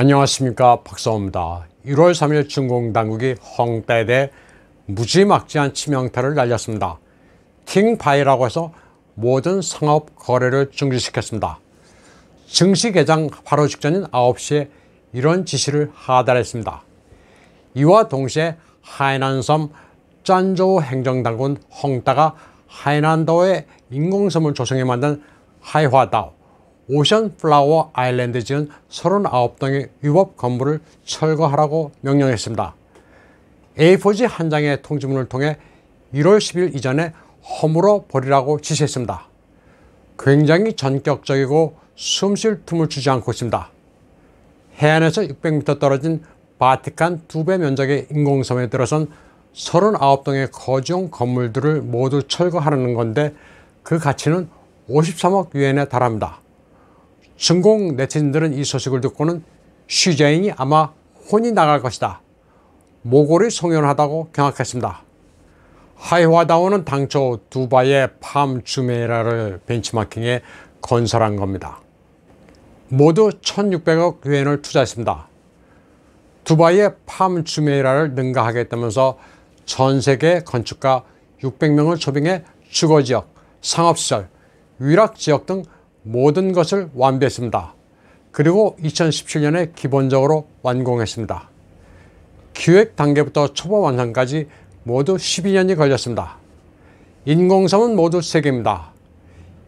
안녕하십니까 박사호입니다. 1월 3일 중공 당국이 헝떼대 무지막지한 치명타를 날렸습니다. 킹바이라고 해서 모든 상업 거래를 중지시켰습니다. 증시 개장 바로 직전인 9시에 이런 지시를 하달했습니다. 이와 동시에 하이난섬 짠조우행정당군은 헝따가 하이난도의 인공섬을 조성해 만든 하이화다오 오션 플라워 아일랜드 지은 39동의 위법 건물을 철거하라고 명령했습니다. A4지 한 장의 통지문을 통해 1월 10일 이전에 허물어 버리라고 지시했습니다. 굉장히 전격적이고 숨 쉴 틈을 주지 않고 있습니다. 해안에서 600m 떨어진 바티칸 두 배 면적의 인공섬에 들어선 39동의 거주용 건물들을 모두 철거하라는 건데 그 가치는 53억 유엔에 달합니다. 성공 네티즌들은 이 소식을 듣고는 시제인이 아마 혼이 나갈 것이다. 모골이 송연하다고 경악했습니다. 하이화다오는 당초 두바이의 팜주메라를 벤치마킹해 건설한 겁니다. 모두 1600억 위엔을 투자했습니다. 두바이의 팜주메라를 능가하겠다면서 전세계 건축가 600명을 초빙해 주거지역, 상업시설, 위락지역 등 모든 것을 완비했습니다. 그리고 2017년에 기본적으로 완공했습니다. 기획 단계부터 초보 완성까지 모두 12년이 걸렸습니다. 인공섬은 모두 3개입니다.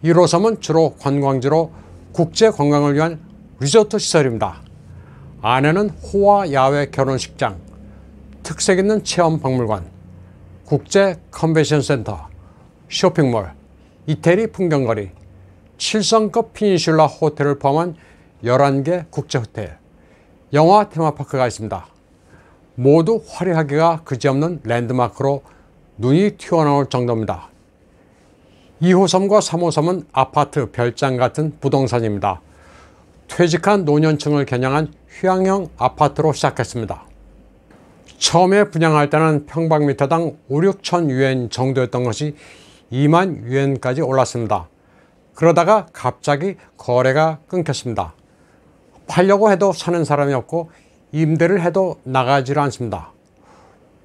1호섬은 주로 관광지로 국제 관광을 위한 리조트 시설입니다. 안에는 호화 야외 결혼식장, 특색 있는 체험 박물관, 국제 컨벤션 센터, 쇼핑몰, 이태리 풍경거리, 7성급 피니슐라 호텔을 포함한 11개 국제호텔, 영화 테마파크가 있습니다. 모두 화려하기가 그지없는 랜드마크로 눈이 튀어나올 정도입니다. 2호섬과 3호섬은 아파트, 별장 같은 부동산입니다. 퇴직한 노년층을 겨냥한 휴양형 아파트로 시작했습니다. 처음에 분양할 때는 평방미터당 5, 6천 유엔 정도였던 것이 2만 유엔까지 올랐습니다. 그러다가 갑자기 거래가 끊겼습니다. 팔려고 해도 사는 사람이 없고 임대를 해도 나가질 않습니다.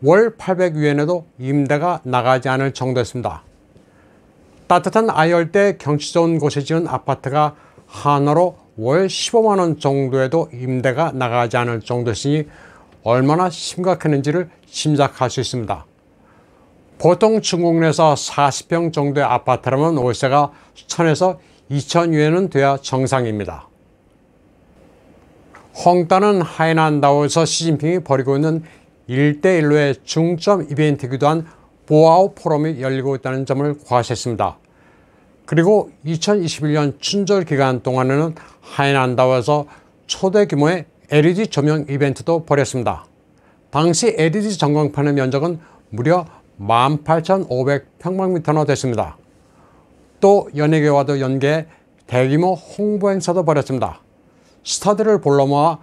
월 800위엔에도 임대가 나가지 않을 정도였습니다. 따뜻한 아열대 경치 좋은 곳에 지은 아파트가 한화로 월 15만원 정도에도 임대가 나가지 않을 정도였으니 얼마나 심각했는지를 짐작할 수 있습니다. 보통 중국 내에서 40평 정도의 아파트라면 월세가 1000에서 2 0 0 0위에는 돼야 정상입니다. 홍단은 하이난다오에서 시진핑이 벌이고 있는 1대1로의 중점 이벤트기도 한 보아오 포럼이 열리고 있다는 점을 과시했습니다. 그리고 2021년 춘절 기간 동안에는 하이난다오에서 초대 규모의 LED 조명 이벤트도 벌였습니다. 당시 LED 전광판의 면적은 무려 18,500평방미터나 됐습니다. 또 연예계와도 연계 대규모 홍보 행사도 벌였습니다. 스타들을 볼러 모아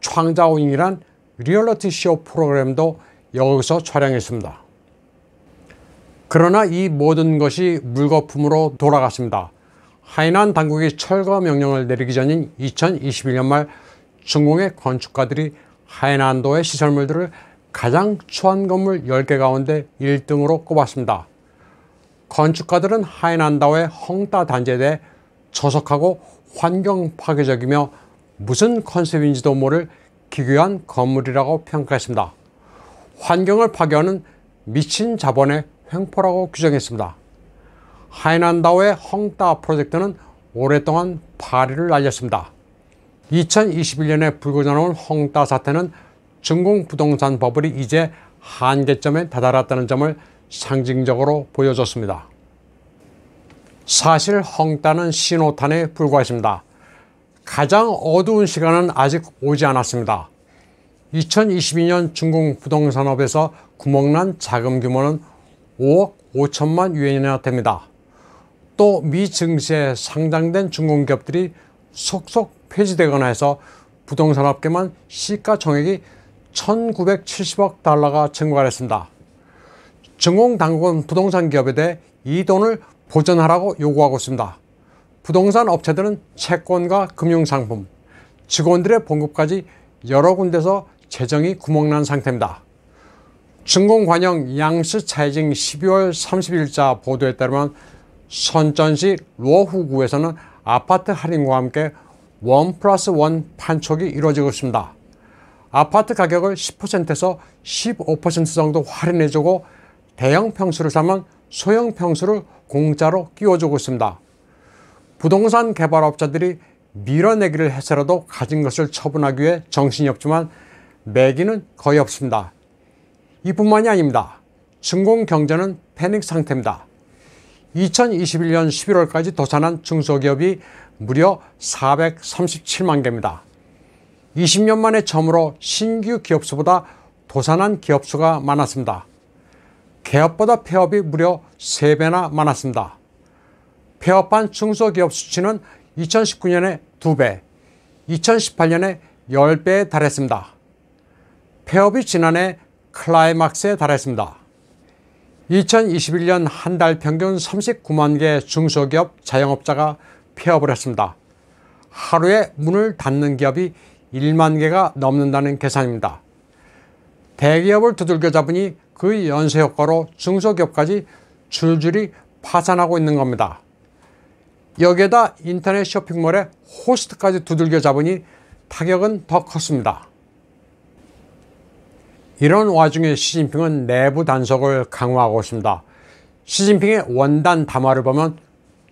창자오잉이란 리얼리티 쇼 프로그램도 여기서 촬영했습니다. 그러나 이 모든 것이 물거품으로 돌아갔습니다. 하이난 당국이 철거 명령을 내리기 전인 2021년 말 중공의 건축가들이 하이난도의 시설물들을 가장 추한 건물 10개 가운데 1등으로 꼽았습니다. 건축가들은 하이난다오의 헝다 단지에 대해 저속하고 환경 파괴적이며 무슨 컨셉인지도 모를 기괴한 건물이라고 평가했습니다. 환경을 파괴하는 미친 자본의 횡포라고 규정했습니다. 하이난다오의 헝다 프로젝트는 오랫동안 파리를 날렸습니다. 2021년에 불거져 나온 헝다 사태는 중공 부동산 버블이 이제 한계점에 다다랐다는 점을 상징적으로 보여줬습니다. 사실 헝따는 신호탄에 불과했습니다. 가장 어두운 시간은 아직 오지 않았습니다. 2022년 중국 부동산업에서 구멍난 자금 규모는 5억 5천만 위엔이나 됩니다. 또 미 증시에 상장된 중공기업들이 속속 폐지되거나 해서 부동산업계만 시가총액이 1970억 달러가 증가했습니다. 증공당국은 부동산 기업에 대해 이 돈을 보전하라고 요구하고 있습니다. 부동산 업체들은 채권과 금융상품, 직원들의 봉급까지 여러 군데서 재정이 구멍난 상태입니다. 증공관영 양스 차이징 12월 30일자 보도에 따르면 선전시 로후구에서는 아파트 할인과 함께 원 플러스 원 판촉이 이루어지고 있습니다. 아파트 가격을 10%에서 15% 정도 할인해주고 대형 평수를 사면 소형 평수를 공짜로 끼워주고 있습니다. 부동산 개발업자들이 밀어내기를 해서라도 가진 것을 처분하기 위해 정신이 없지만 매기는 거의 없습니다. 이뿐만이 아닙니다. 중공경제는 패닉 상태입니다. 2021년 11월까지 도산한 중소기업이 무려 437만 개입니다. 20년 만에 처음으로 신규 기업수보다 도산한 기업수가 많았습니다. 개업보다 폐업이 무려 3배나 많았습니다. 폐업한 중소기업 수치는 2019년에 2배, 2018년에 10배에 달했습니다. 폐업이 지난해 클라이막스에 달했습니다. 2021년 한 달 평균 39만 개 중소기업 자영업자가 폐업을 했습니다. 하루에 문을 닫는 기업이 1만 개가 넘는다는 계산입니다. 대기업을 두들겨 잡으니 그 연쇄 효과로 중소기업까지 줄줄이 파산하고 있는 겁니다. 여기에다 인터넷 쇼핑몰의 호스트까지 두들겨 잡으니 타격은 더 컸습니다. 이런 와중에 시진핑은 내부 단속을 강화하고 있습니다. 시진핑의 원단 담화를 보면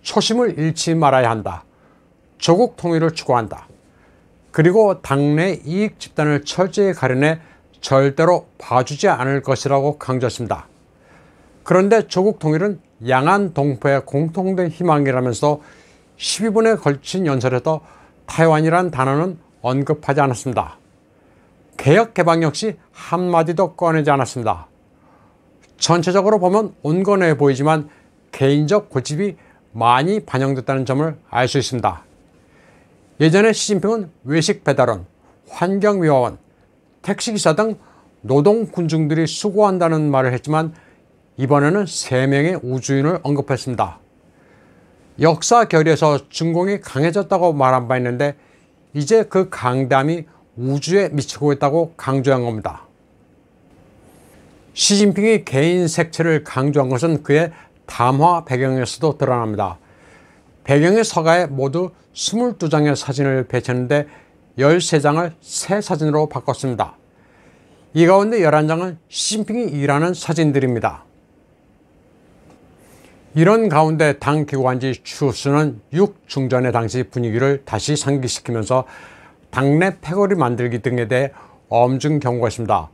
초심을 잃지 말아야 한다. 조국 통일을 추구한다. 그리고 당내 이익 집단을 철저히 가려내 절대로 봐주지 않을 것이라고 강조했습니다. 그런데 조국 통일은 양안 동포의 공통된 희망이라면서 12분에 걸친 연설에서 타이완이란 단어는 언급하지 않았습니다. 개혁 개방 역시 한마디도 꺼내지 않았습니다. 전체적으로 보면 온건해 보이지만 개인적 고집이 많이 반영됐다는 점을 알 수 있습니다. 예전에 시진핑은 외식 배달원, 환경미화원, 택시기사 등 노동군중들이 수고한다는 말을 했지만 이번에는 3명의 우주인을 언급했습니다. 역사 결의에서 중공이 강해졌다고 말한 바 있는데 이제 그 강담이 우주에 미치고 있다고 강조한 겁니다. 시진핑이 개인 색채를 강조한 것은 그의 담화 배경에서도 드러납니다. 배경의 서가에 모두 22장의 사진을 배치했는데 13장을 새 사진으로 바꿨습니다. 이 가운데 11장은 시진핑이 일하는 사진들입니다. 이런 가운데 당 기관지 추수는 6중전의 당시 분위기를 다시 상기시키면서 당내 패거리 만들기 등에 대해 엄중 경고했습니다.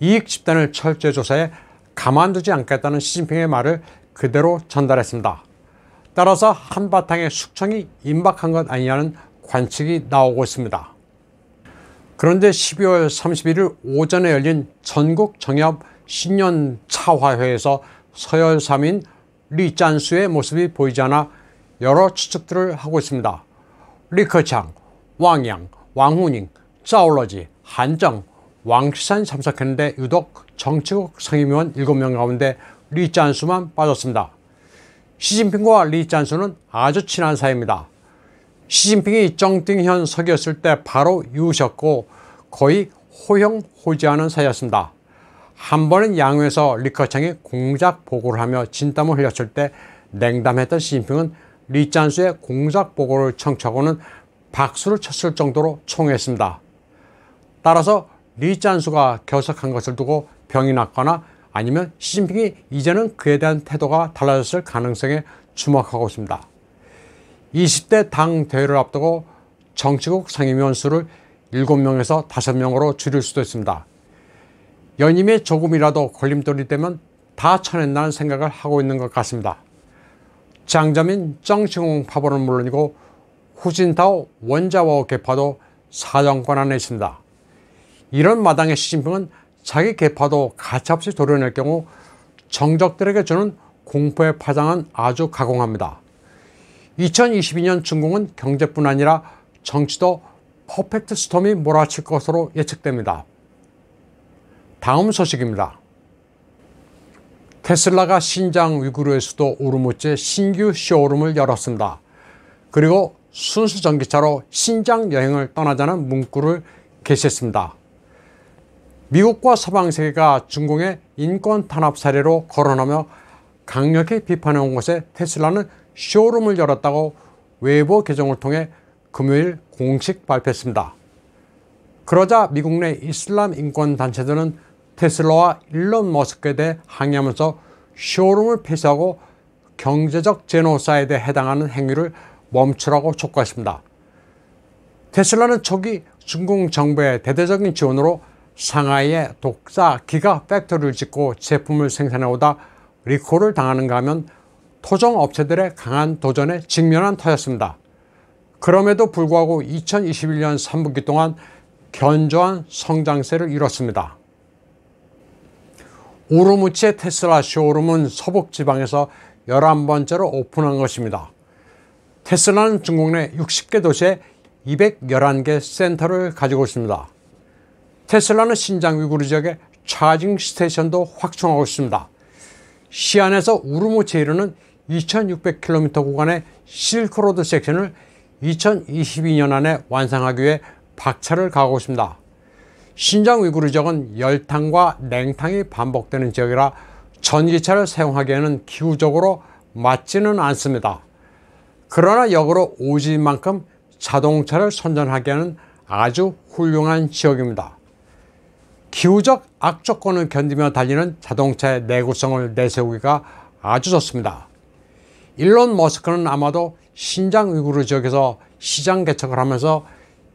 이익 집단을 철저히 조사해 가만두지 않겠다는 시진핑의 말을 그대로 전달했습니다. 따라서 한바탕의 숙청이 임박한 것 아니냐는 관측이 나오고 있습니다. 그런데 12월 31일 오전에 열린 전국 정협 신년 차화회에서 서열 3인 리짠수의 모습이 보이지 않아 여러 추측들을 하고 있습니다. 리커창, 왕양, 왕후닝, 짜올러지, 한정, 왕시산 참석했는데 유독 정치국 상임위원 7명 가운데 리짠수만 빠졌습니다. 시진핑과 리짠수는 아주 친한 사이입니다. 시진핑이 정띵현 석이었을 때 바로 이웃이고 거의 호형호지하는 사이였습니다. 한 번은 양회에서 리커창이 공작 보고를 하며 진땀을 흘렸을 때 냉담했던 시진핑은 리짠수의 공작 보고를 청취하고는 박수를 쳤을 정도로 총했습니다. 따라서 리짠수가 결석한 것을 두고 병이 났거나 아니면 시진핑이 이제는 그에 대한 태도가 달라졌을 가능성에 주목하고 있습니다. 20대 당 대회를 앞두고 정치국 상임위원 수를 7명에서 5명으로 줄일 수도 있습니다. 연임이 조금이라도 걸림돌이 되면 다 쳐낸다는 생각을 하고 있는 것 같습니다. 장자민 정칭홍 파벌은 물론이고 후진타오 원자와 개파도 사정권 안에 있습니다. 이런 마당에 시진핑은 자기 개파도 가차없이 도려낼 경우 정적들에게 주는 공포의 파장은 아주 가공합니다. 2022년 중공은 경제뿐 아니라 정치도 퍼펙트 스톰이 몰아칠 것으로 예측됩니다. 다음 소식입니다. 테슬라가 신장 위구르의 수도 오르무츠에 신규 쇼룸을 열었습니다. 그리고 순수 전기차로 신장 여행을 떠나자는 문구를 게시했습니다. 미국과 서방세계가 중공의 인권 탄압 사례로 거론하며 강력히 비판해온 것에 테슬라는 쇼룸을 열었다고 외부 계정을 통해 금요일 공식 발표했습니다. 그러자 미국 내 이슬람 인권 단체들은 테슬라와 일론 머스크에 대해 항의하면서 쇼룸을 폐쇄하고 경제적 제노사이드에 해당하는 행위를 멈추라고 촉구했습니다. 테슬라는 초기 중공 정부의 대대적인 지원으로 상하이의 독사 기가 팩토리를 짓고 제품을 생산해오다 리콜을 당하는가 하면 토종 업체들의 강한 도전에 직면한 터였습니다. 그럼에도 불구하고 2021년 3분기 동안 견조한 성장세를 이뤘습니다. 우르무치의 테슬라 쇼룸은 서북지방에서 11번째로 오픈한 것입니다. 테슬라는 중국 내 60개 도시에 211개 센터를 가지고 있습니다. 테슬라는 신장 위구르 지역에 차징 스테이션도 확충하고 있습니다. 시안에서 우르무치 이르는 2600km 구간의 실크로드 섹션을 2022년 안에 완성하기 위해 박차를 가하고 있습니다. 신장 위구르 지역은 열탕과 냉탕이 반복되는 지역이라 전기차를 사용하기에는 기후적으로 맞지는 않습니다. 그러나 역으로 오지만큼 자동차를 선전하기에는 아주 훌륭한 지역입니다. 기후적 악조건을 견디며 달리는 자동차의 내구성을 내세우기가 아주 좋습니다. 일론 머스크는 아마도 신장 위구르 지역에서 시장 개척을 하면서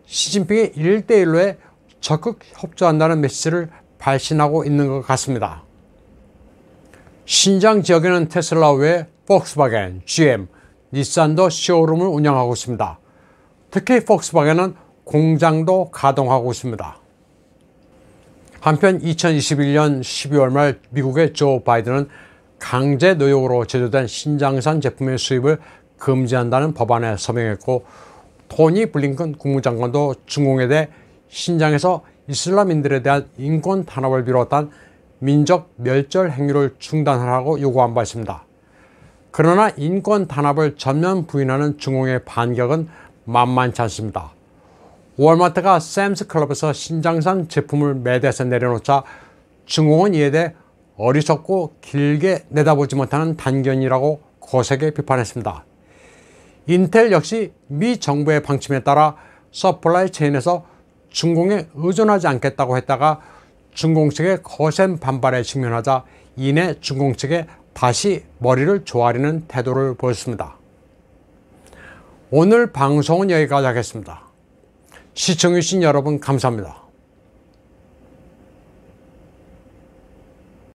시진핑의 1대1로에 적극 협조한다는 메시지를 발신하고 있는 것 같습니다. 신장 지역에는 테슬라 외에 폭스바겐, GM, 닛산도 쇼룸을 운영하고 있습니다. 특히 폭스바겐은 공장도 가동하고 있습니다. 한편 2021년 12월 말 미국의 조 바이든은 강제 노역으로 제조된 신장산 제품의 수입을 금지한다는 법안에 서명했고 토니 블링컨 국무장관도 중공에 대해 신장에서 이슬람인들에 대한 인권 탄압을 비롯한 민족 멸절 행위를 중단하라고 요구한 바 있습니다. 그러나 인권 탄압을 전면 부인하는 중공의 반격은 만만치 않습니다. 월마트가 샘스클럽에서 신장산 제품을 매대에서 내려놓자 증오은 이에 대해 어리석고 길게 내다보지 못하는 단견이라고 거세게 비판했습니다. 인텔 역시 미 정부의 방침에 따라 서플라이 체인에서 중공에 의존하지 않겠다고 했다가 중공 측의 거센 반발에 직면하자 이내 중공 측에 다시 머리를 조아리는 태도를 보였습니다. 오늘 방송은 여기까지 하겠습니다. 시청해주신 여러분 감사합니다.